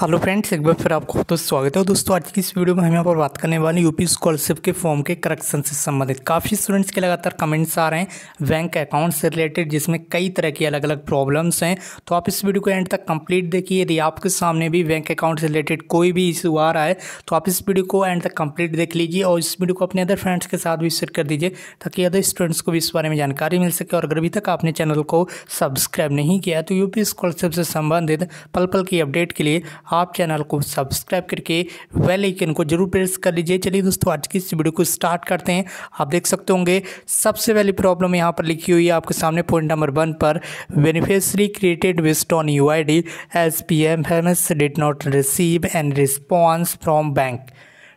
hello friends एक बार फिर आपको तो स्वागत है दोस्तों आज की इस वीडियो में हम यहाँ पर बात करने वाले यूपी स्कॉलरशिप के फॉर्म के करेक्शन से संबंधित काफ़ी स्टूडेंट्स के लगातार कमेंट्स आ रहे हैं बैंक अकाउंट से रिलेटेड जिसमें कई तरह की अलग अलग प्रॉब्लम्स हैं तो आप इस वीडियो को एंड तक कम्प्लीट देखिए यदि आपके सामने भी बैंक अकाउंट से रिलेटेड कोई भी इशू आ रहा है तो आप इस वीडियो को एंड तक कम्प्लीट देख लीजिए और इस वीडियो को अपने अदर फ्रेंड्स के साथ भी शेयर कर दीजिए ताकि अदर स्टूडेंट्स को भी इस बारे में जानकारी मिल सके और अगर अभी तक आपने चैनल को सब्सक्राइब नहीं किया तो यूपी स्कॉलरशिप से संबंधित पल पल की अपडेट के लिए आप चैनल को सब्सक्राइब करके वेल आइकन को जरूर प्रेस कर लीजिए चलिए दोस्तों आज की इस वीडियो को स्टार्ट करते हैं आप देख सकते होंगे सबसे पहली प्रॉब्लम यहाँ पर लिखी हुई है आपके सामने पॉइंट नंबर वन पर beneficiary created based on U I D S P M M did not receive and response from bank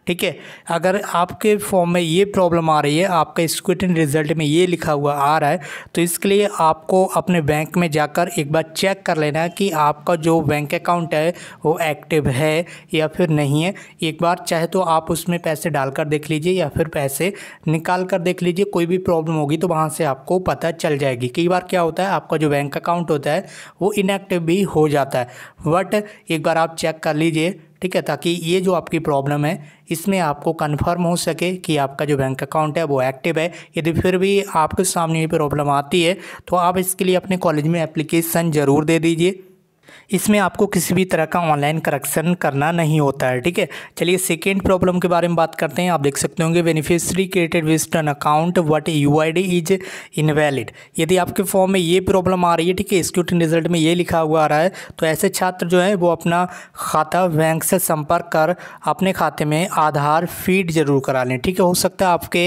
ठीक है अगर आपके फॉर्म में ये प्रॉब्लम आ रही है आपका स्क्रूटिन रिजल्ट में ये लिखा हुआ आ रहा है तो इसके लिए आपको अपने बैंक में जाकर एक बार चेक कर लेना कि आपका जो बैंक अकाउंट है वो एक्टिव है या फिर नहीं है एक बार चाहे तो आप उसमें पैसे डालकर देख लीजिए या फिर पैसे निकाल कर देख लीजिए कोई भी प्रॉब्लम होगी तो वहाँ से आपको पता चल जाएगी कई बार क्या होता है आपका जो बैंक अकाउंट होता है वो इनएक्टिव भी हो जाता है बट एक बार आप चेक कर लीजिए ठीक है ताकि ये जो आपकी प्रॉब्लम है इसमें आपको कन्फर्म हो सके कि आपका जो बैंक अकाउंट है वो एक्टिव है यदि फिर भी आपके सामने ये प्रॉब्लम आती है तो आप इसके लिए अपने कॉलेज में एप्लीकेशन ज़रूर दे दीजिए इसमें आपको किसी भी तरह का ऑनलाइन करेक्शन करना नहीं होता है ठीक है चलिए सेकेंड प्रॉब्लम के बारे में बात करते हैं आप देख सकते होंगे beneficiary created based an account what U I D is invalid यदि आपके फॉर्म में ये प्रॉब्लम आ रही है ठीक है स्क्यूटिंग रिजल्ट में ये लिखा हुआ आ रहा है तो ऐसे छात्र जो है वो अपना खाता बैंक से संपर्क कर अपने खाते में आधार फीड जरूर करा लें ठीक है हो सकता है आपके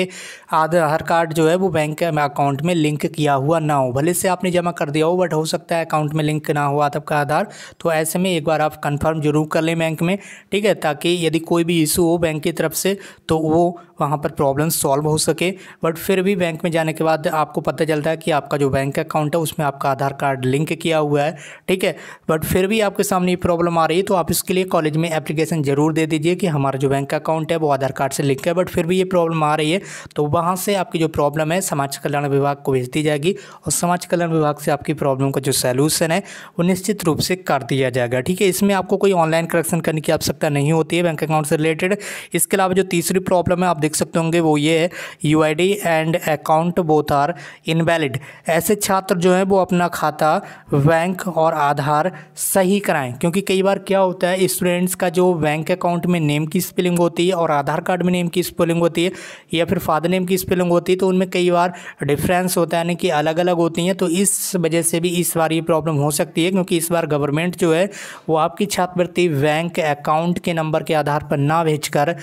आधार कार्ड जो है वो बैंक अकाउंट में लिंक किया हुआ ना हो भले से आपने जमा कर दिया हो बट हो सकता है अकाउंट में लिंक ना हुआ तब का आधार तो ऐसे में एक बार आप कंफर्म जरूर कर लें बैंक में ठीक है ताकि यदि कोई भी इशू हो बैंक की तरफ से तो वो वहाँ पर प्रॉब्लम सॉल्व हो सके बट फिर भी बैंक में जाने के बाद आपको पता चलता है कि आपका जो बैंक अकाउंट है उसमें आपका आधार कार्ड लिंक किया हुआ है ठीक है बट फिर भी आपके सामने ये प्रॉब्लम आ रही है तो आप इसके लिए कॉलेज में एप्लीकेशन ज़रूर दे दीजिए कि हमारा जो बैंक अकाउंट है वो आधार कार्ड से लिंक है बट फिर भी ये प्रॉब्लम आ रही है तो वहाँ से आपकी जो प्रॉब्लम है समाज कल्याण विभाग को भेज दी जाएगी और समाज कल्याण विभाग से आपकी प्रॉब्लम का जो सोल्यूशन है वो निश्चित रूप रूप से कर दिया जाएगा ठीक है इसमें आपको कोई ऑनलाइन करेक्शन करने की आवश्यकता नहीं होती है बैंक अकाउंट से रिलेटेड इसके अलावा जो तीसरी प्रॉब्लम है आप देख सकते होंगे वो ये है U and account both are invalid ऐसे छात्र जो हैं वो अपना खाता बैंक और आधार सही कराएं क्योंकि कई बार क्या होता है स्टूडेंट्स का जो बैंक अकाउंट में नेम की स्पेलिंग होती है और आधार कार्ड में नेम की स्पेलिंग होती है या फिर फादर नेम की स्पेलिंग होती है तो उनमें कई बार डिफरेंस होता है यानी कि अलग अलग होती हैं तो इस वजह से भी इस बार ये प्रॉब्लम हो सकती है क्योंकि इस बार गवर्नमेंट जो है वो आपकी छात्रवृत्ति बैंक अकाउंट के नंबर के आधार पर ना भेजकर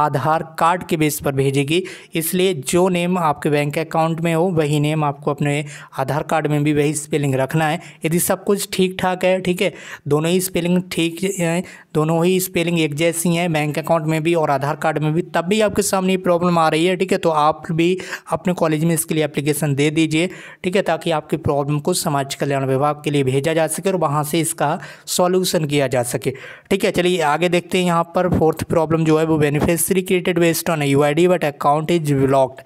आधार कार्ड के बेस पर भेजेगी इसलिए जो नेम आपके बैंक अकाउंट में हो वही नेम आपको अपने आधार कार्ड में भी वही स्पेलिंग रखना है यदि सब कुछ ठीक ठाक है ठीक है दोनों ही स्पेलिंग ठीक है दोनों ही स्पेलिंग एक जैसी हैं बैंक अकाउंट में भी और आधार कार्ड में भी तब भी आपके सामने प्रॉब्लम आ रही है ठीक है तो आप भी अपने कॉलेज में इसके लिए एप्लीकेशन दे दीजिए ठीक है ताकि आपकी प्रॉब्लम को समाज कल्याण विभाग के लिए भेजा जा सके और वहाँ से से इसका सॉल्यूशन किया जा सके ठीक है चलिए आगे देखते हैं यहाँ पर फोर्थ प्रॉब्लम जो है वो beneficiary created based on U I D but account is blocked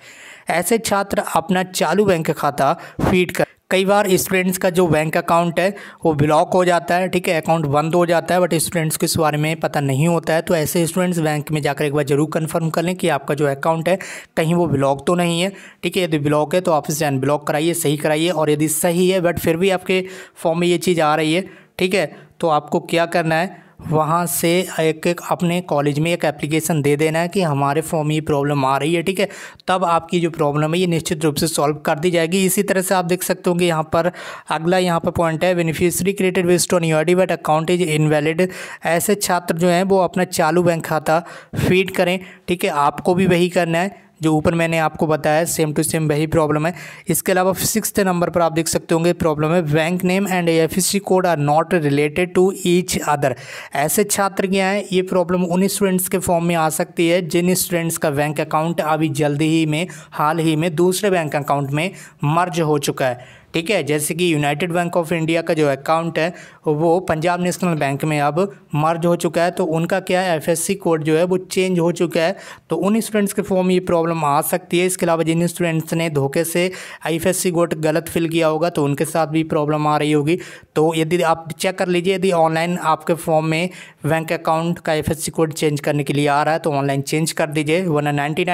ऐसे छात्र अपना चालू बैंक खाता फीड कर कई बार स्टूडेंट्स का जो बैंक अकाउंट है वो ब्लॉक हो जाता है ठीक है अकाउंट बंद हो जाता है बट स्टूडेंट्स को इस बारे में पता नहीं होता है तो ऐसे स्टूडेंट्स बैंक में जाकर एक बार जरूर कन्फर्म कर लें कि आपका जो अकाउंट है कहीं वो ब्लॉक तो नहीं है ठीक है यदि ब्लॉक है तो आप इसे अनब्लॉक कराइए सही कराइए और यदि सही है बट फिर भी आपके फॉर्म में ये चीज़ आ रही है ठीक है तो आपको क्या करना है वहाँ से एक एक अपने कॉलेज में एक एप्लीकेशन दे देना है कि हमारे फॉर्म ये प्रॉब्लम आ रही है ठीक है तब आपकी जो प्रॉब्लम है ये निश्चित रूप से सॉल्व कर दी जाएगी इसी तरह से आप देख सकते हो कि यहाँ पर अगला यहाँ पर पॉइंट है beneficiary created based on UID but account is invalid ऐसे छात्र जो हैं वो अपना चालू बैंक खाता फीड करें ठीक है आपको भी वही करना है जो ऊपर मैंने आपको बताया सेम टू सेम वही प्रॉब्लम है इसके अलावा सिक्स नंबर पर आप देख सकते होंगे प्रॉब्लम है bank name and F code are not related to each other ऐसे छात्र क्या हैं ये प्रॉब्लम उन स्टूडेंट्स के फॉर्म में आ सकती है जिन स्टूडेंट्स का बैंक अकाउंट अभी जल्दी ही में हाल ही में दूसरे बैंक अकाउंट में मर्ज हो चुका है ठीक है जैसे कि यूनाइटेड बैंक ऑफ इंडिया का जो अकाउंट है वो पंजाब नेशनल बैंक में अब मर्ज हो चुका है तो उनका क्या है एफ कोड जो है वो चेंज हो चुका है तो उन स्टूडेंट्स के फॉर्म ये प्रॉब्लम आ सकती है इसके अलावा जिन स्टूडेंट्स ने धोखे से एफ कोड गलत फिल किया होगा तो उनके साथ भी प्रॉब्लम आ रही होगी तो यदि आप चेक कर लीजिए यदि ऑनलाइन आपके फॉर्म में बैंक अकाउंट का एफ कोड चेंज करने के लिए आ रहा है तो ऑनलाइन चेंज कर दीजिए वरना नाइन्टी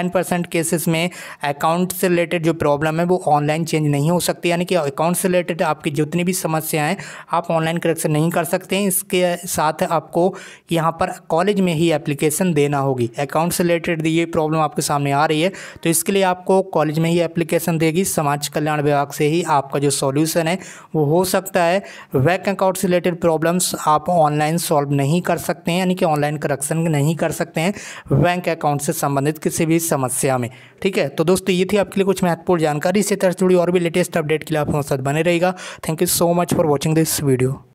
केसेस में अकाउंट से रिलेटेड जो प्रॉब्लम है वो ऑनलाइन चेंज नहीं हो सकती यानी कि अकाउंट से रिलेटेड आपकी जितनी भी समस्याएं आप ऑनलाइन करेक्शन नहीं कर सकते हैं इसके साथ आपको यहाँ पर कॉलेज में ही एप्लीकेशन देना होगी अकाउंट से रिलेटेड ये प्रॉब्लम आपके सामने आ रही है तो इसके लिए आपको कॉलेज में ही एप्लीकेशन देगी समाज कल्याण विभाग से ही आपका जो सॉल्यूशन है वो हो सकता है वैक अकाउंट से रिलेटेड प्रॉब्लम्स आप ऑनलाइन सॉल्व नहीं कर सकते हैं यानी कि ऑनलाइन करेक्शन नहीं कर सकते हैं बैंक अकाउंट से संबंधित किसी भी समस्या में ठीक है तो दोस्तों ये थी आपके लिए कुछ महत्वपूर्ण जानकारी इसी तरह से जुड़ी और भी लेटेस्ट अपडेट के लिए आप हमारे साथ बने रहेगा thank you so much for watching this video